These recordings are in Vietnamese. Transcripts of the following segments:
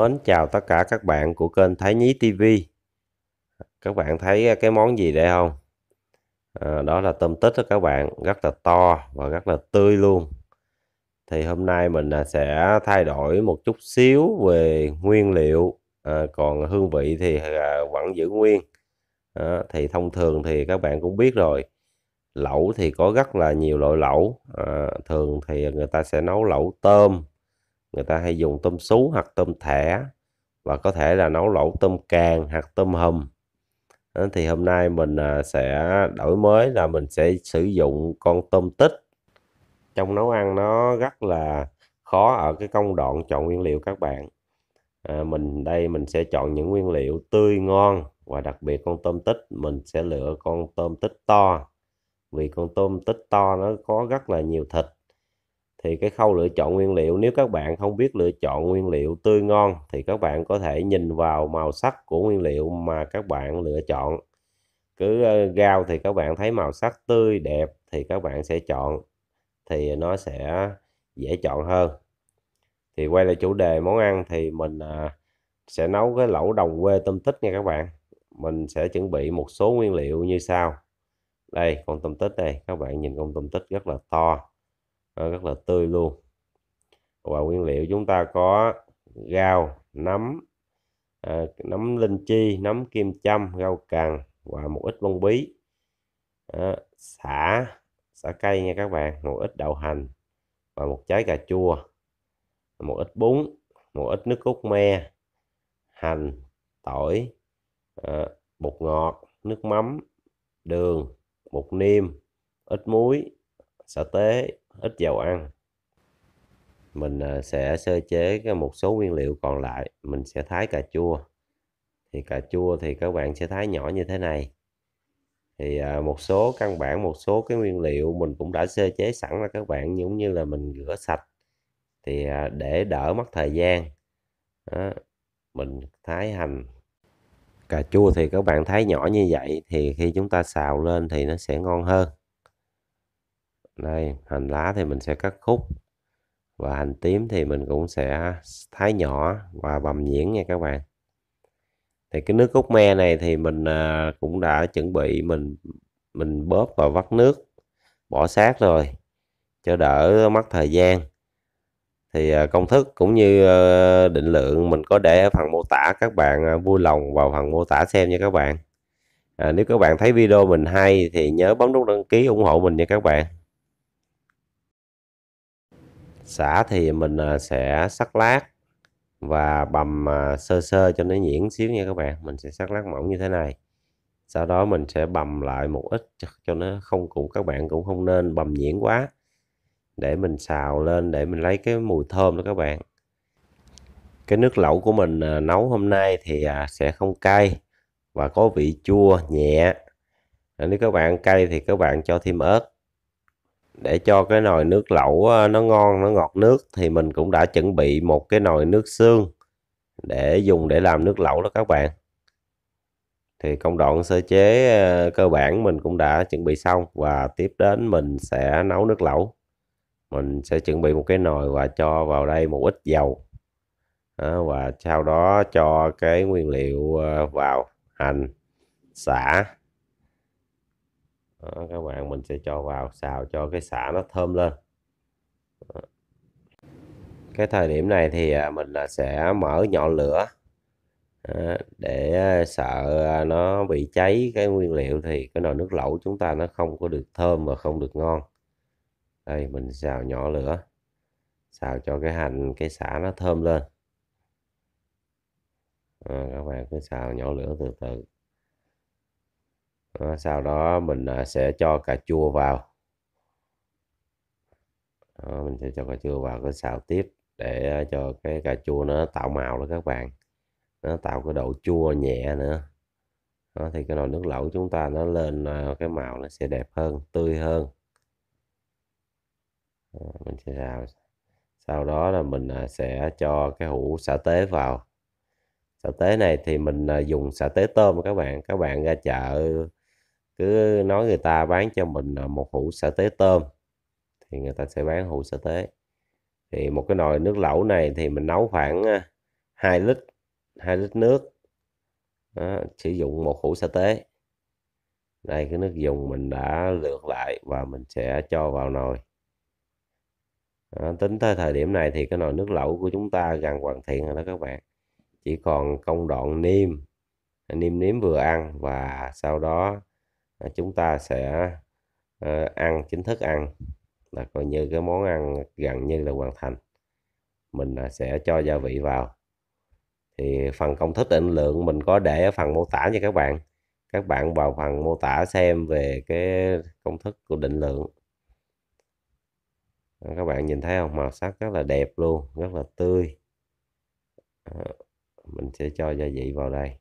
mến chào tất cả các bạn của kênh Thái Nhí TV Các bạn thấy à, cái món gì đây không? À, đó là tôm tích đó các bạn Rất là to và rất là tươi luôn Thì hôm nay mình à, sẽ thay đổi một chút xíu về nguyên liệu à, Còn hương vị thì à, vẫn giữ nguyên à, Thì thông thường thì các bạn cũng biết rồi Lẩu thì có rất là nhiều loại lẩu à, Thường thì người ta sẽ nấu lẩu tôm người ta hay dùng tôm sú hoặc tôm thẻ và có thể là nấu lẩu tôm càng hoặc tôm hùm thì hôm nay mình à, sẽ đổi mới là mình sẽ sử dụng con tôm tích trong nấu ăn nó rất là khó ở cái công đoạn chọn nguyên liệu các bạn à, mình đây mình sẽ chọn những nguyên liệu tươi ngon và đặc biệt con tôm tích mình sẽ lựa con tôm tích to vì con tôm tích to nó có rất là nhiều thịt thì cái khâu lựa chọn nguyên liệu nếu các bạn không biết lựa chọn nguyên liệu tươi ngon thì các bạn có thể nhìn vào màu sắc của nguyên liệu mà các bạn lựa chọn cứ rau ờ, thì các bạn thấy màu sắc tươi đẹp thì các bạn sẽ chọn thì nó sẽ dễ chọn hơn thì quay lại chủ đề món ăn thì mình à, sẽ nấu cái lẩu đồng quê tôm tích nha các bạn mình sẽ chuẩn bị một số nguyên liệu như sau đây con tôm tích đây các bạn nhìn con tôm tích rất là to nó ờ, rất là tươi luôn và nguyên liệu chúng ta có gạo nấm à, nấm linh chi nấm kim châm rau cần và một ít bông bí à, xả xả cây nha các bạn một ít đậu hành và một trái cà chua một ít bún một ít nước cốt me hành tỏi à, bột ngọt nước mắm đường bột niêm ít muối sa tế ít dầu ăn mình à, sẽ sơ chế một số nguyên liệu còn lại mình sẽ thái cà chua thì cà chua thì các bạn sẽ thái nhỏ như thế này thì à, một số căn bản một số cái nguyên liệu mình cũng đã sơ chế sẵn ra các bạn giống như là mình rửa sạch thì à, để đỡ mất thời gian đó, mình thái hành cà chua thì các bạn thái nhỏ như vậy thì khi chúng ta xào lên thì nó sẽ ngon hơn đây hành lá thì mình sẽ cắt khúc và hành tím thì mình cũng sẽ thái nhỏ và bầm nhuyễn nha các bạn thì cái nước cốt me này thì mình à, cũng đã chuẩn bị mình mình bóp và vắt nước bỏ sát rồi cho đỡ mất thời gian thì à, công thức cũng như ờ, định lượng mình có để ở phần mô tả các bạn à, vui lòng vào phần mô tả xem nha các bạn à, nếu các bạn thấy video mình hay thì nhớ bấm nút đăng ký ủng hộ mình nha các bạn xả thì mình à, sẽ sắc lát và bầm à, sơ sơ cho nó nhuyễn xíu nha các bạn mình sẽ sắc lát mỏng như thế này sau đó mình sẽ bầm lại một ít cho nó không cũng các bạn cũng không nên bầm nhuyễn quá để mình xào lên để mình lấy cái mùi thơm đó các bạn cái nước lẩu của mình à, nấu hôm nay thì sẽ không cay và có vị chua nhẹ nếu các bạn cay thì các bạn cho thêm ớt để cho cái nồi nước lẩu ờ, nó ngon nó ngọt nước thì mình cũng đã chuẩn bị một cái nồi nước xương để dùng để làm nước lẩu đó các bạn thì công đoạn sơ chế ờ, cơ bản mình cũng đã chuẩn bị xong và tiếp đến mình sẽ nấu nước lẩu mình sẽ chuẩn bị một cái nồi và cho vào đây một ít dầu đó, và sau đó cho cái nguyên liệu ờ, vào hành sả đó, các bạn mình sẽ cho vào xào cho cái xả nó thơm lên đó. cái thời điểm này thì à, mình là sẽ mở nhỏ lửa đó, à, để à, sợ nó bị cháy cái nguyên liệu thì cái nồi nước lẩu chúng ta nó không có được thơm và không được ngon đây mình xào nhỏ lửa xào cho cái hành cái xả nó thơm lên à, các bạn cứ xào nhỏ lửa từ từ đó, ờ, sau đó mình ờ, sẽ cho cà chua vào đó, mình sẽ cho cà chua vào cái xào tiếp để ờ, cho cái cà chua nó tạo màu đó các bạn nó tạo cái độ chua nhẹ nữa đó, thì cái nồi nước lẩu chúng ta nó lên cái màu nó sẽ đẹp hơn tươi hơn đó, mình sẽ xào sau đó là mình sẽ cho cái hũ xả tế vào xả tế này thì mình dùng xả tế tôm các bạn các bạn ra chợ cứ nói người ta bán cho mình à, một hũ sả tế tôm thì người ta sẽ bán hũ sả tế thì một cái nồi nước lẩu này thì mình nấu khoảng 2 à, lít 2 lít nước đó, sử dụng một hũ sả tế đây cái nước dùng mình đã lược lại và mình sẽ cho vào nồi đó, tính tới thời điểm này thì cái nồi nước lẩu của chúng ta gần hoàn thiện rồi đó các bạn chỉ còn công đoạn niêm niêm nếm vừa ăn và sau đó À, chúng ta sẽ ờ, ăn chính thức ăn là coi như cái món ăn gần như là hoàn thành mình à, sẽ cho gia vị vào thì phần công thức định lượng mình có để ở phần mô tả nha các bạn các bạn vào phần mô tả xem về cái công thức của định lượng các bạn nhìn thấy không màu sắc rất là đẹp luôn rất là tươi mình sẽ cho gia vị vào đây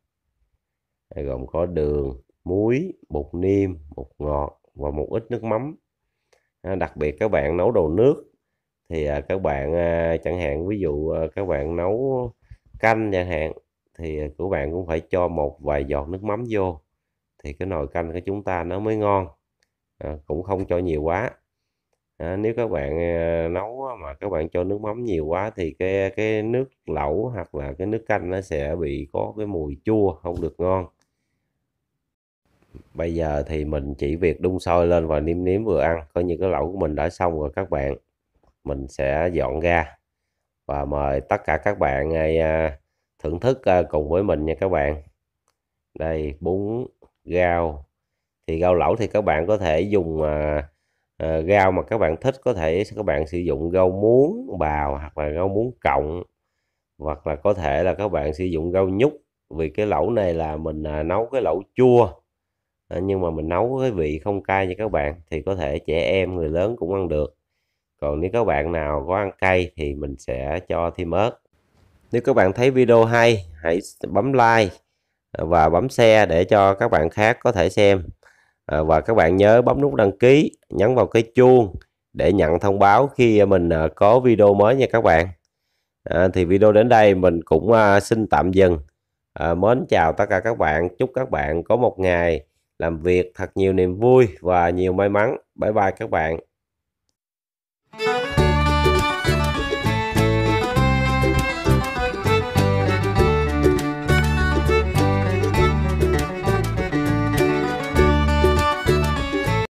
gồm có đường muối bột niêm bột ngọt và một ít nước mắm à, đặc biệt các bạn nấu đồ nước thì à, các bạn à, chẳng hạn ví dụ à, các bạn nấu canh chẳng hạn thì của bạn cũng phải cho một vài giọt nước mắm vô thì cái nồi canh của chúng ta nó mới ngon à, cũng không cho nhiều quá à, nếu các bạn à, nấu mà các bạn cho nước mắm nhiều quá thì cái cái nước lẩu hoặc là cái nước canh nó sẽ bị có cái mùi chua không được ngon bây giờ thì mình chỉ việc đun sôi lên và nêm nếm vừa ăn coi như cái lẩu của mình đã xong rồi các bạn mình sẽ dọn ra và mời tất cả các bạn à, thưởng thức à, cùng với mình nha các bạn đây bún rau thì rau lẩu thì các bạn có thể dùng à, rau mà các bạn thích có thể các bạn sử dụng rau muống bào hoặc là rau muống cộng hoặc là có thể là các bạn sử dụng rau nhúc vì cái lẩu này là mình nấu cái lẩu chua Ờ, nhưng mà mình nấu cái vị không cay như các bạn thì có thể trẻ em người lớn cũng ăn được còn nếu các bạn nào có ăn cay thì mình sẽ cho thêm ớt nếu các bạn thấy video hay hãy bấm like ờ, và bấm share để cho các bạn khác có thể xem ờ, và các bạn nhớ bấm nút đăng ký nhấn vào cái chuông để nhận thông báo khi mình có video mới nha các bạn à, thì video đến đây mình cũng xin tạm dừng à, mến chào tất cả các bạn chúc các bạn có một ngày làm việc thật nhiều niềm vui và nhiều may mắn bye bye các bạn